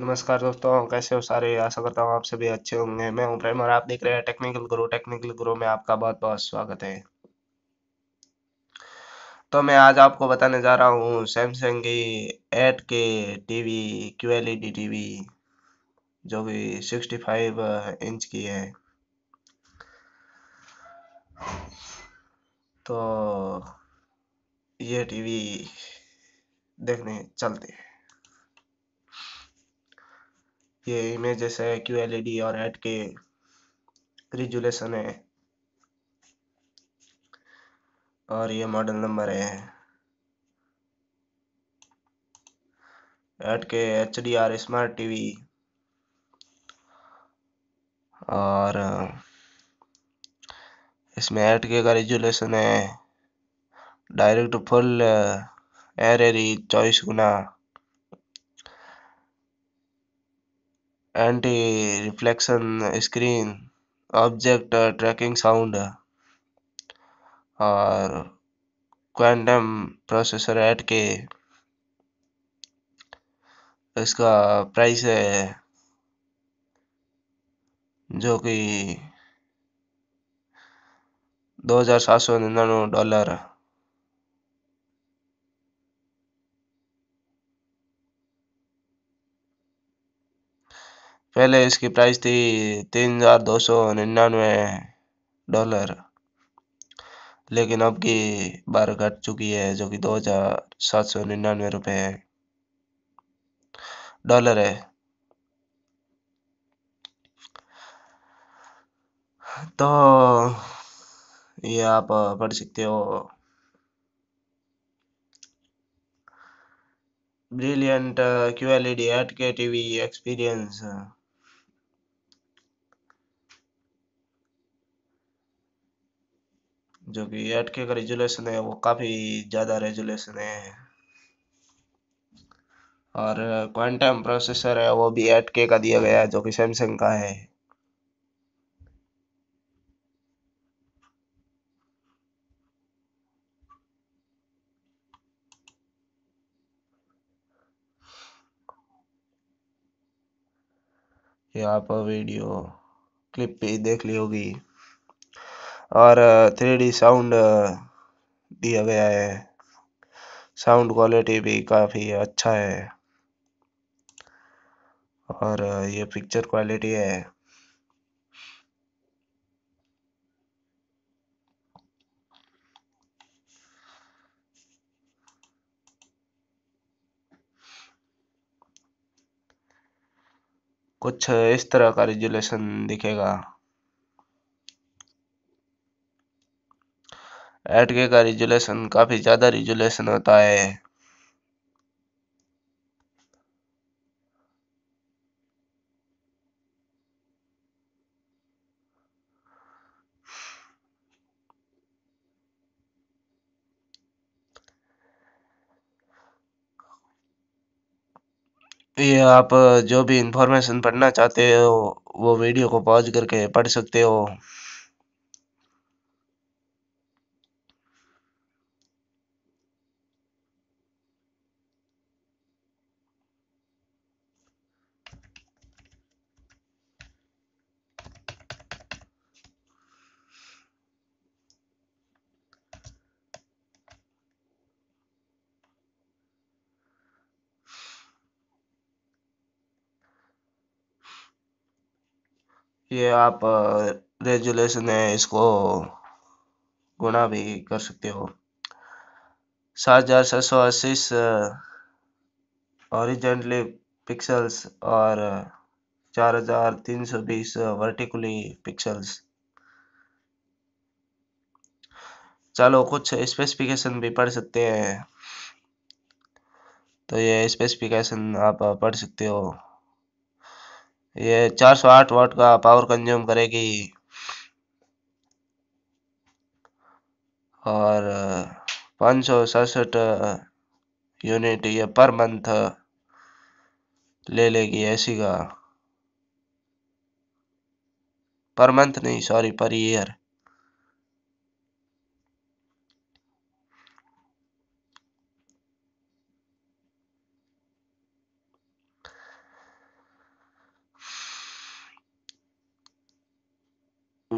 नमस्कार दोस्तों कैसे हो सारे आशा करता हूँ आप सभी अच्छे होंगे मैं हूँ प्रेम और आप देख रहे हैं टेक्निकल गुरु टेक्निकल गुरु में आपका बहुत बहुत स्वागत है तो मैं आज आपको बताने जा रहा हूँ सैमसंग की eight K TV Q L E D T V जो कि सिक्सटी फाइव इंच की है तो ये टीवी देखने चलते हैं ये इमेजेस है क्यू एल ई डी और एट के रिजुलेशन है और ये मॉडल नंबर है eight K H D R smart TV और इसमें एट के का रेजुलेशन है डायरेक्ट फुल एरेरी चौबीस गुना anti reflection screen object tracking sound और क्वांटम प्रोसेसर एट के इसका प्राइस है जो कि दो हज़ार सात सौ निन्यानवे डॉलर पहले इसकी प्राइस थी तीन हज़ार दो सौ निन्यानवे डॉलर लेकिन अब की बार घट चुकी है जो कि दो हज़ार सात सौ निन्यानवे रुपये है डॉलर है तो ये आप पढ़ सकते हो brilliant Q L E D eight K TV experience जो कि एट के का रेजुलेशन है वो काफ़ी ज़्यादा रेजुलेशन है और क्वांटम प्रोसेसर है वो भी एट के का दिया गया है जो कि सैमसंग का है आप वीडियो क्लिप पे देख ली होगी और थ्री डी साउंड दिया गया है साउंड क्वालिटी भी काफ़ी अच्छा है और ये पिक्चर क्वालिटी है कुछ इस तरह का रिजुलेशन दिखेगा एट के का रिजोलेशन काफ़ी ज़्यादा रिजुलेशन होता है ये आप जो भी इंफॉर्मेशन पढ़ना चाहते हो वो वीडियो को पॉज करके पढ़ सकते हो ये आप रेजुलेशन है इसको गुणा भी कर सकते हो सात हजार सात सौ अस्सी ऑरिजेंटली पिक्सल्स और चार हजार तीन सौ बीस वर्टिकली पिक्सल्स चलो कुछ स्पेसिफिकेशन भी पढ़ सकते हैं तो ये स्पेसिफिकेशन आप पढ़ सकते हो ये 408 वाट का पावर कंज्यूम करेगी और पाँच सौ सड़सठ यूनिट ये पर मंथ ले लेगी एसी का पर मंथ नहीं सॉरी पर ईयर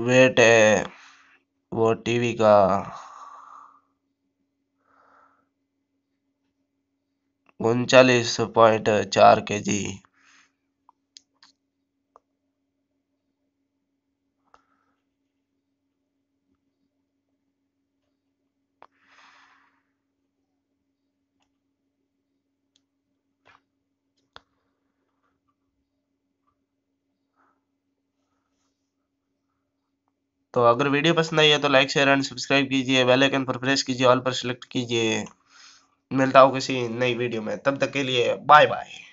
वेट है वो टीवी का उनचालीस पॉइंट चार के जी तो अगर वीडियो पसंद आई है तो लाइक शेयर एंड सब्सक्राइब कीजिए बेल आइकन पर प्रेस कीजिए ऑल पर सेलेक्ट कीजिए मिलता हूँ किसी नई वीडियो में तब तक के लिए बाय बाय